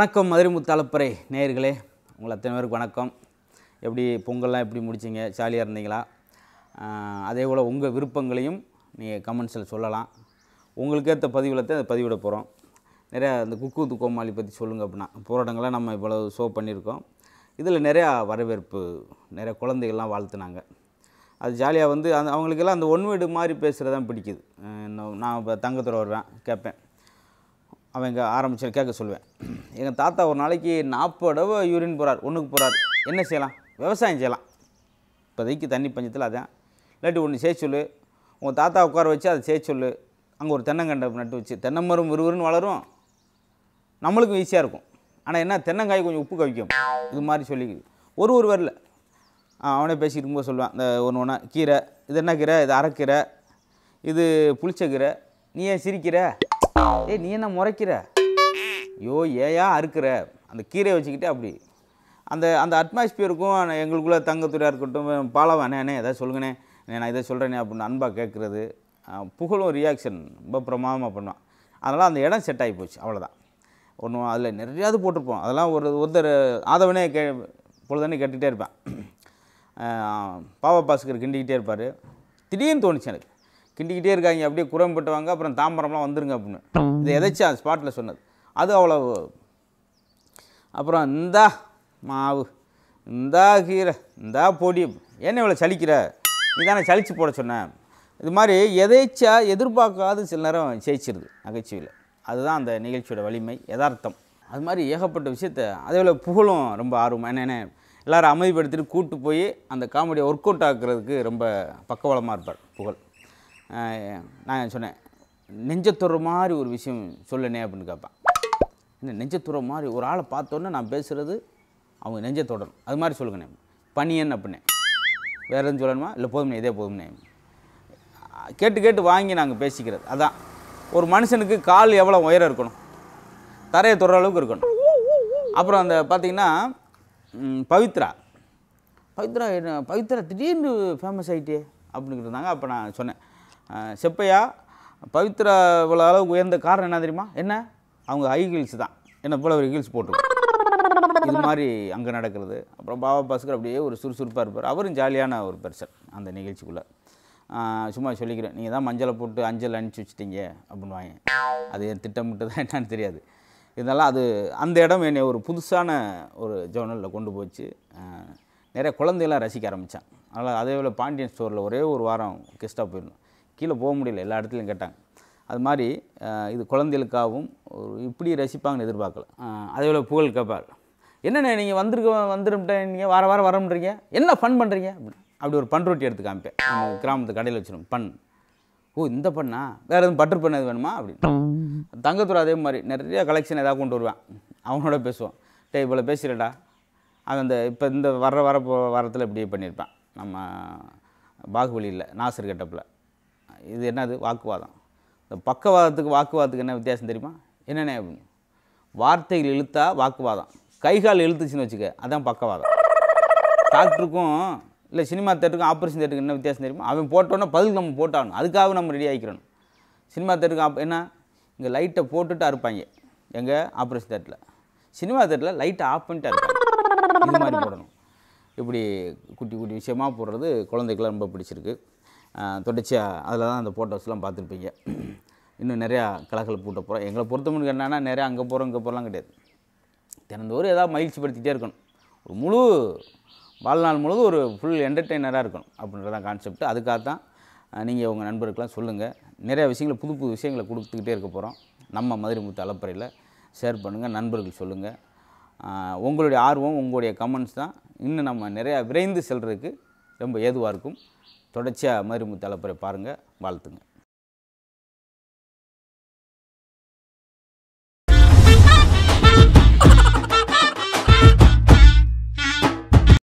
வணக்கம் மதுரை முத்தாலப்பறை நேயர்களே உங்கள் அத்தனை பேருக்கு வணக்கம் எப்படி பொங்கல்லாம் எப்படி முடிச்சிங்க ஜாலியாக இருந்தீங்களா அதே போல் உங்கள் விருப்பங்களையும் நீங்கள் கமெண்ட்ஸில் சொல்லலாம் உங்களுக்கேற்ற பதிவில் தான் பதிவிட போகிறோம் நிறையா அந்த குக்கு துக்கோமாளி பற்றி சொல்லுங்கள் அப்படின்னா போராட்டங்களாக நம்ம இவ்வளோ ஷோ பண்ணியிருக்கோம் இதில் நிறையா வரவேற்பு நிறையா குழந்தைகள்லாம் வாழ்த்துனாங்க அது ஜாலியாக வந்து அந்த அவங்களுக்கெல்லாம் அந்த ஒன் வீடு மாதிரி பேசுகிறது தான் பிடிக்குது நான் இப்போ தங்கத்தில் வருவேன் கேட்பேன் அவங்க ஆரம்பிச்சு கேட்க சொல்லுவேன் எங்கள் தாத்தா ஒரு நாளைக்கு நாற்பது தடவை யூரின் போகிறார் ஒன்றுக்கு போகிறார் என்ன செய்யலாம் விவசாயம் செய்யலாம் இப்போதைக்கு தண்ணி பஞ்சத்தில் அதான் இல்லாட்டி ஒன்று செய்ய சொல்லு உங்கள் தாத்தா உட்கார வச்சு அதை செய்ய சொல் அங்கே ஒரு தென்னங்கண்டை நட்டு வச்சு தென்னை மரம் விறுவிறுன்னு வளரும் நம்மளுக்கும் ஈஸியாக இருக்கும் ஆனால் என்ன தென்னங்காய் கொஞ்சம் உப்பு கவிக்கும் இது மாதிரி சொல்லிக்கிது ஒரு ஒரு வரல அவனே பேசிக்கிட்டு போது சொல்லுவான் இந்த ஒன்று ஒன்றா கீரை இது என்ன கீரை இது அரைக்கீரை இது புளிச்ச கீரை நீ ஏன் சிரிக்கிற ஏய் நீ என்ன முறைக்கிற ஐயோ ஏயா அறுக்கிற அந்த கீரையை வச்சுக்கிட்டே அப்படி அந்த அந்த அட்மாஸ்பியருக்கும் எங்களுக்குள்ளே தங்கத்துறையாக இருக்கட்டும் பாலவானே எதாவது சொல்லுங்கண்ணே நான் இதை சொல்கிறேனே அப்படின்னு அன்பாக கேட்குறது புகழும் ரியாக்ஷன் ரொம்ப பிரமாதமாக பண்ணுவான் அதனால் அந்த இடம் செட் ஆகி போச்சு அவ்வளோதான் ஒன்றும் அதில் நிறையாவது போட்டிருப்போம் அதெல்லாம் ஒரு ஒருத்தர் ஆதவனே கே பொழுதானே கேட்டுகிட்டே இருப்பேன் பாவா பாஸ்கர் கிண்டிக்கிட்டே இருப்பார் திடீர்னு தோணுச்சு எனக்கு கிண்டிக்கிட்டே இருக்காங்க அப்படியே குரம் போட்டுவாங்க அப்புறம் தாம்பரம்லாம் வந்துருங்க அப்படின்னு இது எதைச்சா ஸ்பாட்டில் சொன்னது அது அவ்வளோ அப்புறம் இந்தா மாவு இந்தா கீரை இந்தா பொடி என்ன இவ்வளோ சலிக்கிற இதான சளிச்சு போட சொன்னேன் இது மாதிரி எதேச்சா எதிர்பார்க்காத சில நேரம் ஜெயிச்சிருது நகைச்சுவையில் அதுதான் அந்த நிகழ்ச்சியோட வலிமை யதார்த்தம் அது மாதிரி ஏகப்பட்ட விஷயத்த அதே போல் புகழும் ரொம்ப ஆர்வம் என்னென்ன எல்லோரும் அமைதிப்படுத்திட்டு கூப்பிட்டு போய் அந்த காமெடியை ஒர்க் அவுட் ஆக்குறதுக்கு ரொம்ப பக்கவளமாக இருப்பார் புகழ் நான் சொன்னேன் நெஞ்சத்துற மாதிரி ஒரு விஷயம் சொல்லுனே அப்படின்னு கேட்பேன் என்ன நெஞ்சத்துற மாதிரி ஒரு ஆளை பார்த்தோன்னே நான் பேசுகிறது அவங்க நெஞ்ச தொடரும் அது மாதிரி சொல்லுங்கண்ணே பனியன் அப்படின்னே வேறு எதுவும் சொல்லணுமா இல்லை போதும்னே இதே போதும்னே கேட்டு கேட்டு வாங்கி நாங்கள் பேசிக்கிறது அதான் ஒரு மனுஷனுக்கு கால் எவ்வளோ உயரம் இருக்கணும் தரையை தொடுற அளவுக்கு இருக்கணும் அப்புறம் அந்த பார்த்திங்கன்னா பவித்ரா பவித்ரா பவித்ரா திடீர்னு ஃபேமஸ் ஆகிட்டே அப்படின்னு இருந்தாங்க அப்போ நான் சொன்னேன் செப்பையா பவித்ர இவ்வளோ அளவுக்கு உயர்ந்த காரணம் என்ன தெரியுமா என்ன அவங்க ஹை ஹீல்ஸ் தான் என்ன போல் ஒரு ஹீல்ஸ் போட்டு இது மாதிரி அங்கே நடக்கிறது அப்புறம் பாபா பாஸ்கர் அப்படியே ஒரு சுறுசுறுப்பாக இருப்பார் அவரும் ஜாலியான ஒரு பெர்சன் அந்த நிகழ்ச்சிக்குள்ளே சும்மா சொல்லிக்கிறேன் நீங்கள் தான் மஞ்சளை போட்டு அஞ்சல் அனுப்பிச்சி வச்சிட்டிங்க அப்படின்னு வாங்க அது என் திட்டமிட்டதான் என்னான்னு தெரியாது இருந்தாலும் அது அந்த இடம் என்னை ஒரு புதுசான ஒரு ஜோனலில் கொண்டு போச்சு நிறைய குழந்தைகளாம் ரசிக்க ஆரம்பித்தான் அதனால் அதே போல் பாண்டியன் ஸ்டோரில் ஒரே ஒரு வாரம் கெஸ்ட்டாக போயிருந்தோம் கீழே போக முடியல எல்லா இடத்துலையும் கேட்டாங்க அது மாதிரி இது குழந்தைகளுக்காகவும் இப்படி ரசிப்பாங்கன்னு எதிர்பார்க்கல அதே போல் புகழ் கேட்பார் என்னண்ணே நீங்கள் வந்துருக்க வந்துருட்டேன் நீங்கள் வார வாரம் வரமுன்றீங்க என்ன பண் பண்ணுறீங்க அப்படி ஒரு பன் ரொட்டி எடுத்து காமிப்பேன் நம்ம கிராமத்து கடையில் வச்சிடும் பன் ஓ இந்த பண்ணா வேறு எதுவும் பட்டர் பண்ண எது வேணுமா அப்படின்னு தங்கத்தூர் அதே மாதிரி நிறைய கலெக்ஷன் எதாவது கொண்டு வருவேன் அவனோட பேசுவான் டே இவ்வளோ பேசுகிறடா அவன் அந்த இப்போ இந்த வர வர வாரத்தில் இப்படி பண்ணியிருப்பேன் நம்ம பாகுபலியில் நாசர் கட்டப்பில் இது என்னது வாக்குவாதம் இந்த பக்கவாதத்துக்கு வாக்குவாதத்துக்கு என்ன வித்தியாசம் தெரியுமா என்னென்ன அப்படின்னு வார்த்தைகள் இழுத்தா வாக்குவாதம் கைகால் இழுத்துச்சுன்னு வச்சுக்க அதான் பக்கவாதம் டாக்டருக்கும் இல்லை சினிமா தேட்டருக்கும் ஆப்ரேஷன் தேட்டருக்கு என்ன வித்தியாசம் தெரியுமா அவன் போட்டோன்னா பதில் நம்ம போட்டாகணும் அதுக்காக நம்ம ரெடி ஆகிக்கிறோம் சினிமா தேட்டருக்கு ஆப் என்ன இங்கே லைட்டை போட்டுட்டு இருப்பாங்க எங்கள் ஆப்ரேஷன் தேட்டரில் சினிமா தேட்டரில் லைட்டை ஆஃப் பண்ணிட்டு அறுப்பாங்க போடணும் இப்படி குட்டி குட்டி விஷயமாக போடுறது குழந்தைக்கெல்லாம் ரொம்ப பிடிச்சிருக்கு தொடர்ச்சியாக அதில் தான் அந்த ஃபோட்டோஸ்லாம் பார்த்துருப்பீங்க இன்னும் நிறையா கலக்கல் பூட்ட போகிறோம் எங்களை பொறுத்த மட்டும் என்னென்னா நிறையா அங்கே போகிறோம் இங்கே போகிறலாம் கிடையாது தினந்தோறும் ஏதாவது மகிழ்ச்சி படுத்திக்கிட்டே இருக்கணும் ஒரு முழு வாழ்நாள் முழுவதும் ஒரு ஃபுல் என்டர்டெய்னராக இருக்கணும் அப்படின்றதான் கான்செப்ட் அதுக்காக தான் நீங்கள் உங்கள் நண்பருக்கெலாம் சொல்லுங்கள் நிறையா விஷயங்களை புது புது விஷயங்களை கொடுத்துக்கிட்டே இருக்க போகிறோம் நம்ம மதுரை முத்து அலப்பறையில் ஷேர் பண்ணுங்கள் நண்பர்கள் சொல்லுங்கள் உங்களுடைய ஆர்வம் உங்களுடைய கமெண்ட்ஸ் தான் இன்னும் நம்ம நிறையா விரைந்து செல்கிறதுக்கு ரொம்ப ஏதுவாக இருக்கும் தொடர்ச்சியாக மருமு தலைப்புரை பாருங்கள் வாழ்த்துங்க